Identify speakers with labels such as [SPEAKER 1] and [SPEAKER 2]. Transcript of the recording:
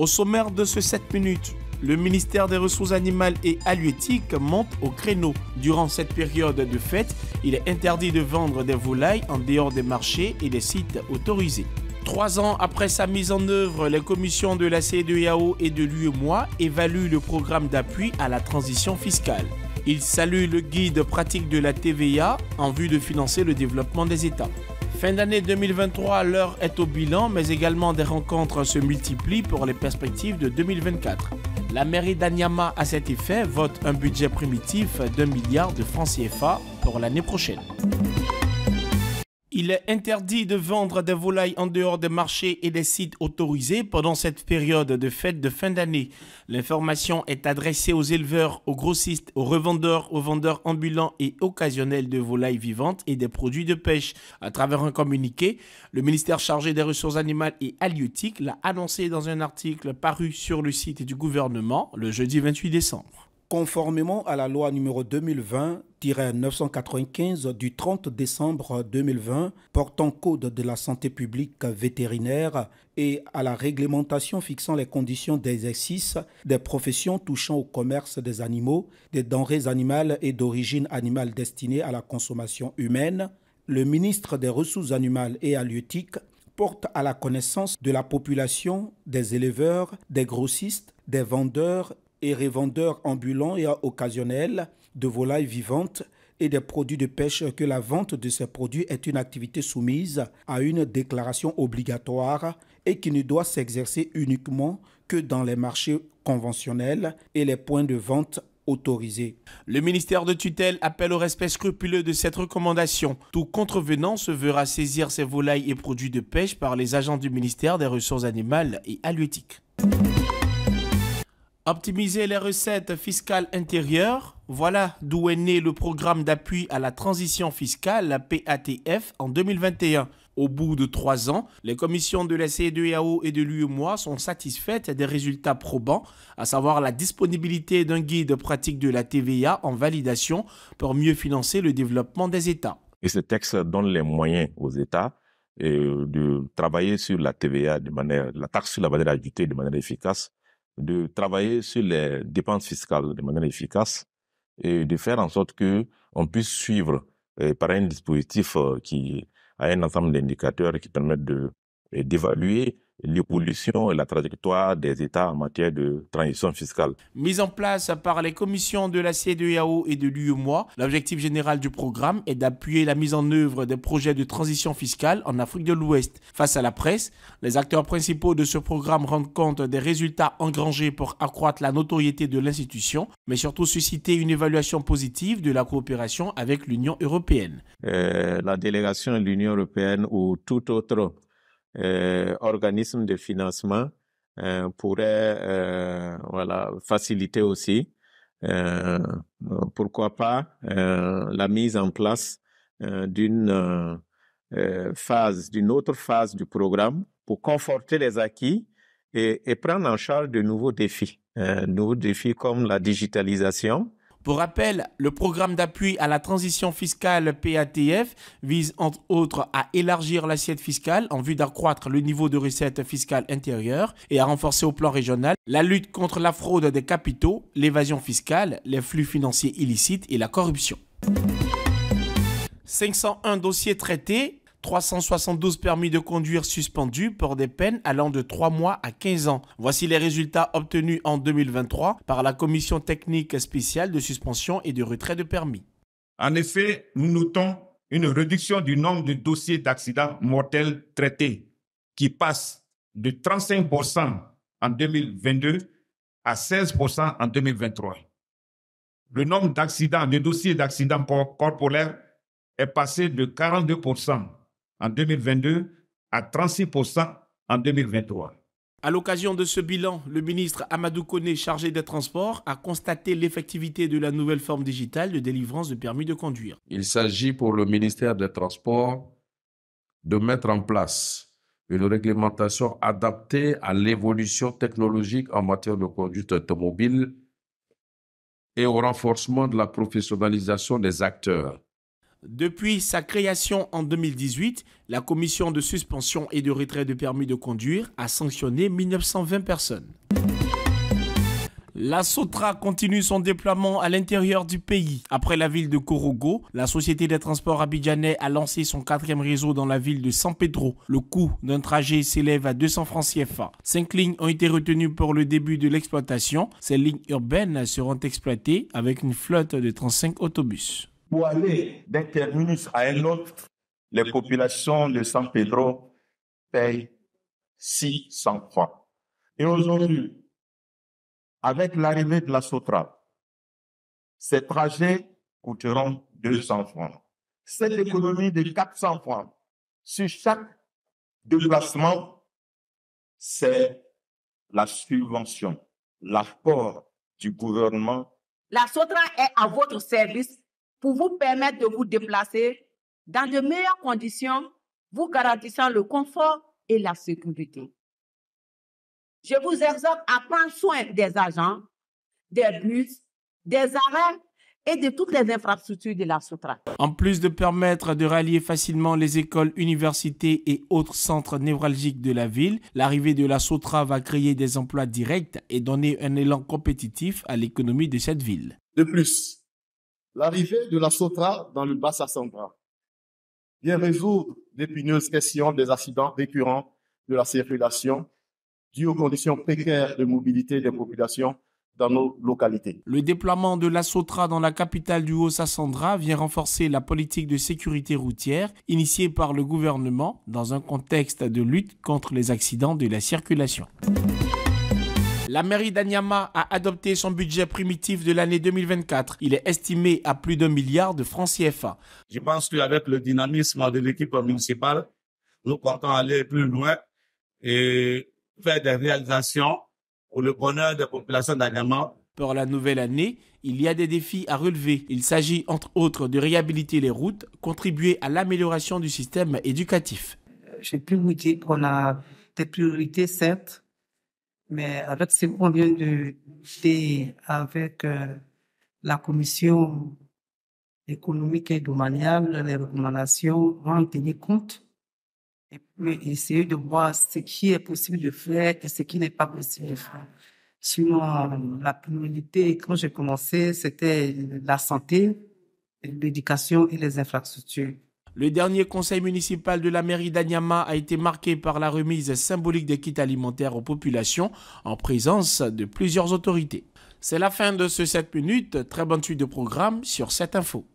[SPEAKER 1] Au sommaire de ce 7 minutes, le ministère des Ressources animales et halieutiques monte au créneau. Durant cette période de fête, il est interdit de vendre des volailles en dehors des marchés et des sites autorisés. Trois ans après sa mise en œuvre, les commissions de la CEDEAO et de l'UEMOI évaluent le programme d'appui à la transition fiscale. Ils saluent le guide pratique de la TVA en vue de financer le développement des États. Fin d'année 2023, l'heure est au bilan, mais également des rencontres se multiplient pour les perspectives de 2024. La mairie d'Anyama, à cet effet, vote un budget primitif d'un milliard de francs CFA pour l'année prochaine. Il est interdit de vendre des volailles en dehors des marchés et des sites autorisés pendant cette période de fête de fin d'année. L'information est adressée aux éleveurs, aux grossistes, aux revendeurs, aux vendeurs ambulants et occasionnels de volailles vivantes et des produits de pêche. À travers un communiqué, le ministère chargé des ressources animales et halieutiques l'a annoncé dans un article paru sur le site du gouvernement le jeudi 28 décembre. Conformément à la loi numéro 2020-995 du 30 décembre 2020 portant code de la santé publique vétérinaire et à la réglementation fixant les conditions d'exercice des professions touchant au commerce des animaux, des denrées animales et d'origine animale destinées à la consommation humaine, le ministre des Ressources animales et halieutiques porte à la connaissance de la population, des éleveurs, des grossistes, des vendeurs et revendeurs ambulants et occasionnels de volailles vivantes et des produits de pêche que la vente de ces produits est une activité soumise à une déclaration obligatoire et qui ne doit s'exercer uniquement que dans les marchés conventionnels et les points de vente autorisés. Le ministère de tutelle appelle au respect scrupuleux de cette recommandation. Tout contrevenant se verra saisir ses volailles et produits de pêche par les agents du ministère des Ressources animales et halieutiques. Optimiser les recettes fiscales intérieures, voilà d'où est né le programme d'appui à la transition fiscale, la PATF, en 2021. Au bout de trois ans, les commissions de la CEDEAO et de l'UEMOA sont satisfaites des résultats probants, à savoir la disponibilité d'un guide pratique de la TVA en validation pour mieux financer le développement des États. Et ce texte donne les moyens aux États euh, de travailler sur la TVA de manière, la taxe sur la valeur ajoutée de manière efficace de travailler sur les dépenses fiscales de manière efficace et de faire en sorte que on puisse suivre euh, par un dispositif euh, qui a un ensemble d'indicateurs qui permettent de euh, d'évaluer l'évolution et la trajectoire des États en matière de transition fiscale. Mise en place par les commissions de la CEDEAO et de l'UEMOA, l'objectif général du programme est d'appuyer la mise en œuvre des projets de transition fiscale en Afrique de l'Ouest. Face à la presse, les acteurs principaux de ce programme rendent compte des résultats engrangés pour accroître la notoriété de l'institution, mais surtout susciter une évaluation positive de la coopération avec l'Union européenne. Euh, la délégation de l'Union européenne ou tout autre euh, organismes de financement euh, pourraient euh, voilà, faciliter aussi pourquoi pas la mise en place d'une phase, d'une autre phase du programme pour conforter les acquis et, et prendre en charge de nouveaux défis, nouveaux défis comme la digitalisation, pour rappel, le programme d'appui à la transition fiscale PATF vise entre autres à élargir l'assiette fiscale en vue d'accroître le niveau de recettes fiscales intérieures et à renforcer au plan régional la lutte contre la fraude des capitaux, l'évasion fiscale, les flux financiers illicites et la corruption. 501 dossiers traités, 372 permis de conduire suspendus pour des peines allant de 3 mois à 15 ans. Voici les résultats obtenus en 2023 par la Commission technique spéciale de suspension et de retrait de permis. En effet, nous notons une réduction du nombre de dossiers d'accidents mortels traités qui passe de 35% en 2022 à 16% en 2023. Le nombre d'accidents, de dossiers d'accidents corporels est passé de 42% en 2022 à 36% en 2023. À l'occasion de ce bilan, le ministre Amadou Kone, chargé des Transports, a constaté l'effectivité de la nouvelle forme digitale de délivrance de permis de conduire. Il s'agit pour le ministère des Transports de mettre en place une réglementation adaptée à l'évolution technologique en matière de conduite automobile et au renforcement de la professionnalisation des acteurs depuis sa création en 2018, la commission de suspension et de retrait de permis de conduire a sanctionné 1920 personnes. La Sotra continue son déploiement à l'intérieur du pays. Après la ville de Korogo, la société des transports abidjanais a lancé son quatrième réseau dans la ville de San Pedro. Le coût d'un trajet s'élève à 200 francs CFA. Cinq lignes ont été retenues pour le début de l'exploitation. Ces lignes urbaines seront exploitées avec une flotte de 35 autobus pour aller d'un terminus à un autre, les populations de San Pedro payent 600 francs. Et aujourd'hui, avec l'arrivée de la Sotra, ces trajets coûteront 200 francs. Cette économie de 400 francs sur chaque déplacement, c'est la subvention, l'apport du gouvernement. La Sotra est à votre service pour vous permettre de vous déplacer dans de meilleures conditions, vous garantissant le confort et la sécurité. Je vous exhorte à prendre soin des agents, des bus, des arrêts et de toutes les infrastructures de la Sotra. En plus de permettre de rallier facilement les écoles, universités et autres centres névralgiques de la ville, l'arrivée de la Sotra va créer des emplois directs et donner un élan compétitif à l'économie de cette ville. De plus, L'arrivée de la Sotra dans le Bas-Sassandra vient résoudre l'épineuse question des accidents récurrents de la circulation due aux conditions précaires de mobilité des populations dans nos localités. Le déploiement de la SOTRA dans la capitale du Haut-Sassandra vient renforcer la politique de sécurité routière initiée par le gouvernement dans un contexte de lutte contre les accidents de la circulation. La mairie d'Anyama a adopté son budget primitif de l'année 2024. Il est estimé à plus d'un milliard de francs CFA. Je pense qu'avec le dynamisme de l'équipe municipale, nous comptons aller plus loin et faire des réalisations pour le bonheur des populations d'Anyama. Pour la nouvelle année, il y a des défis à relever. Il s'agit entre autres de réhabiliter les routes, contribuer à l'amélioration du système éducatif. J'ai plus vous dire qu'on a des priorités, certes, mais avec ce qu'on vient de dire avec euh, la commission économique et domaniale, les recommandations vont en tenir compte et puis essayer de voir ce qui est possible de faire et ce qui n'est pas possible de faire. Sinon, la priorité, quand j'ai commencé, c'était la santé, l'éducation et les infrastructures. Le dernier conseil municipal de la mairie d'Anyama a été marqué par la remise symbolique des kits alimentaires aux populations en présence de plusieurs autorités. C'est la fin de ce 7 minutes. Très bonne suite de programme sur cette info.